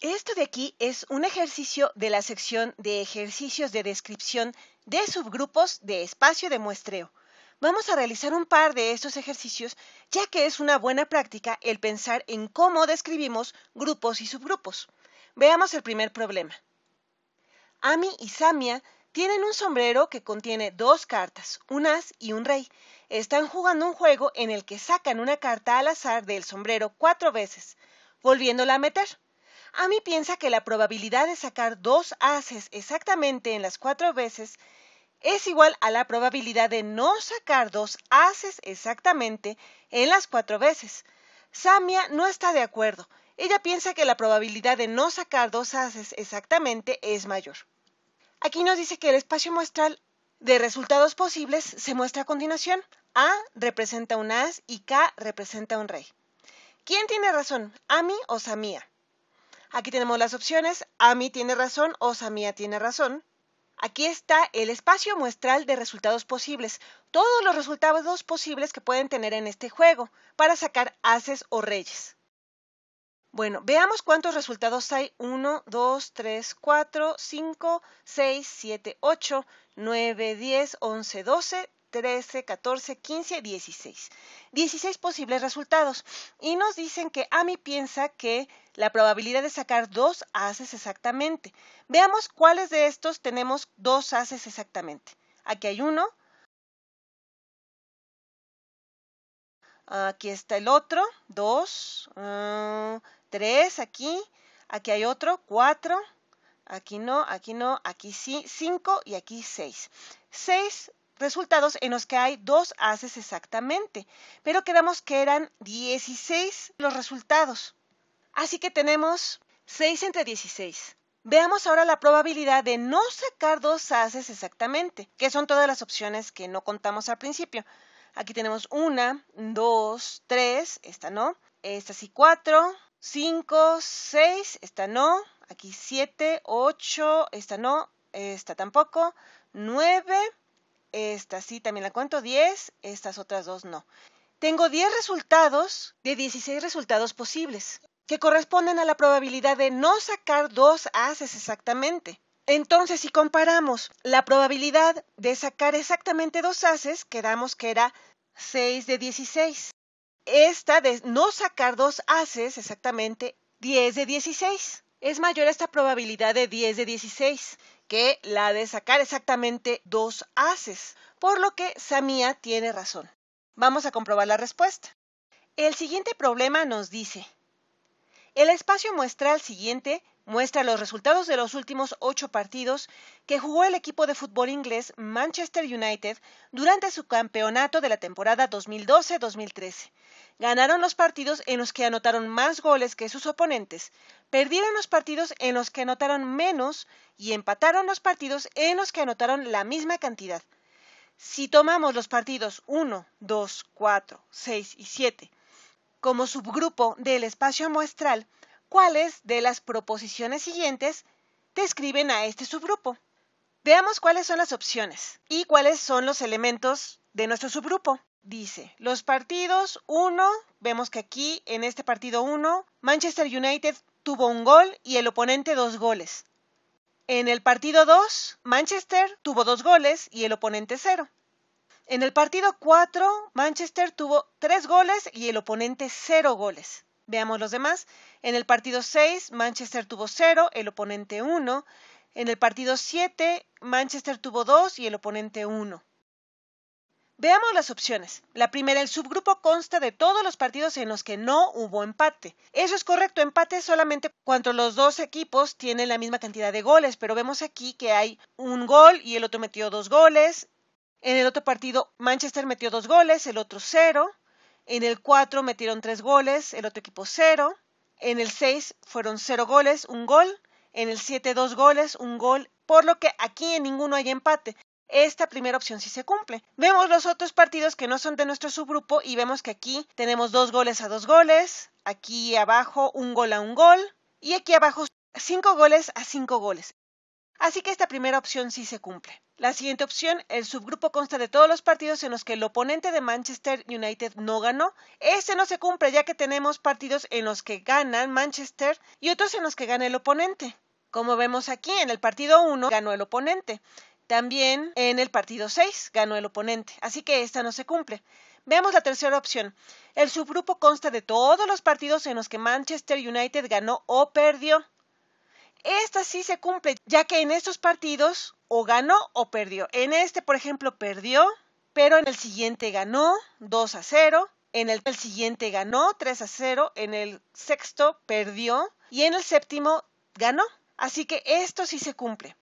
Esto de aquí es un ejercicio de la sección de ejercicios de descripción de subgrupos de espacio de muestreo. Vamos a realizar un par de estos ejercicios ya que es una buena práctica el pensar en cómo describimos grupos y subgrupos. Veamos el primer problema. Ami y Samia tienen un sombrero que contiene dos cartas, un as y un rey. Están jugando un juego en el que sacan una carta al azar del sombrero cuatro veces, volviéndola a meter. Amy piensa que la probabilidad de sacar dos haces exactamente en las cuatro veces es igual a la probabilidad de no sacar dos haces exactamente en las cuatro veces. Samia no está de acuerdo. Ella piensa que la probabilidad de no sacar dos haces exactamente es mayor. Aquí nos dice que el espacio muestral de resultados posibles se muestra a continuación. A representa un as y K representa un rey. ¿Quién tiene razón, Ami o Samia? Aquí tenemos las opciones. Ami tiene razón o Samia tiene razón. Aquí está el espacio muestral de resultados posibles, todos los resultados posibles que pueden tener en este juego para sacar haces o reyes. Bueno, veamos cuántos resultados hay. 1, 2, 3, 4, 5, 6, 7, 8, 9, 10, 11, 12, 13, 14, 15, 16. 16 posibles resultados. Y nos dicen que Ami piensa que la probabilidad de sacar dos haces exactamente. Veamos cuáles de estos tenemos dos haces exactamente. Aquí hay uno. Aquí está el otro, dos, 3, mm, tres, aquí, aquí hay otro, cuatro, aquí no, aquí no, aquí sí, 5 y aquí 6, 6, resultados en los que hay dos haces exactamente, pero quedamos que eran 16 los resultados. Así que tenemos 6 entre 16. Veamos ahora la probabilidad de no sacar dos haces exactamente, que son todas las opciones que no contamos al principio. Aquí tenemos una, dos, tres, esta no, esta sí cuatro, cinco, seis, esta no, aquí siete, ocho, esta no, esta tampoco, nueve, esta sí, también la cuento 10, estas otras dos no. Tengo 10 resultados de 16 resultados posibles, que corresponden a la probabilidad de no sacar dos haces exactamente. Entonces, si comparamos la probabilidad de sacar exactamente dos haces, quedamos que era 6 de 16. Esta de no sacar dos haces exactamente, 10 de 16. Es mayor esta probabilidad de 10 de 16 que la de sacar exactamente dos haces, por lo que Samia tiene razón. Vamos a comprobar la respuesta. El siguiente problema nos dice, el espacio muestral siguiente muestra los resultados de los últimos ocho partidos que jugó el equipo de fútbol inglés Manchester United durante su campeonato de la temporada 2012-2013. Ganaron los partidos en los que anotaron más goles que sus oponentes, perdieron los partidos en los que anotaron menos y empataron los partidos en los que anotaron la misma cantidad. Si tomamos los partidos 1, 2, 4, 6 y 7 como subgrupo del espacio muestral, cuáles de las proposiciones siguientes describen a este subgrupo. Veamos cuáles son las opciones y cuáles son los elementos de nuestro subgrupo. Dice, los partidos 1, vemos que aquí en este partido 1, Manchester United tuvo un gol y el oponente dos goles. En el partido 2, Manchester tuvo dos goles y el oponente cero. En el partido 4, Manchester tuvo tres goles y el oponente cero goles. Veamos los demás. En el partido 6, Manchester tuvo 0, el oponente 1. En el partido 7, Manchester tuvo 2 y el oponente 1. Veamos las opciones. La primera, el subgrupo consta de todos los partidos en los que no hubo empate. Eso es correcto, empate solamente cuando los dos equipos tienen la misma cantidad de goles, pero vemos aquí que hay un gol y el otro metió dos goles. En el otro partido, Manchester metió dos goles, el otro cero. En el 4 metieron 3 goles, el otro equipo 0. En el 6 fueron 0 goles, un gol. En el 7 2 goles, un gol. Por lo que aquí en ninguno hay empate. Esta primera opción sí se cumple. Vemos los otros partidos que no son de nuestro subgrupo y vemos que aquí tenemos 2 goles a 2 goles, aquí abajo un gol a un gol y aquí abajo 5 goles a 5 goles. Así que esta primera opción sí se cumple. La siguiente opción, el subgrupo consta de todos los partidos en los que el oponente de Manchester United no ganó. Este no se cumple ya que tenemos partidos en los que ganan Manchester y otros en los que gana el oponente. Como vemos aquí, en el partido 1 ganó el oponente. También en el partido 6 ganó el oponente. Así que esta no se cumple. Veamos la tercera opción. El subgrupo consta de todos los partidos en los que Manchester United ganó o perdió. Esta sí se cumple, ya que en estos partidos o ganó o perdió. En este, por ejemplo, perdió, pero en el siguiente ganó 2 a 0, en el, siguiente ganó 3 a 0, en el sexto perdió y en el séptimo ganó. Así que esto sí se cumple.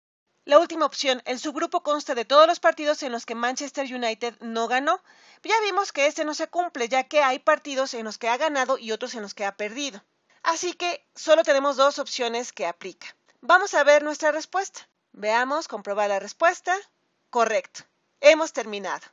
La última opción, el subgrupo consta de todos los partidos en los que Manchester United no ganó. Ya vimos que este no se cumple, ya que hay partidos en los que ha ganado y otros en los que ha perdido. Así que solo tenemos dos opciones que aplica. Vamos a ver nuestra respuesta. Veamos, comprobar la respuesta. Correcto. Hemos terminado.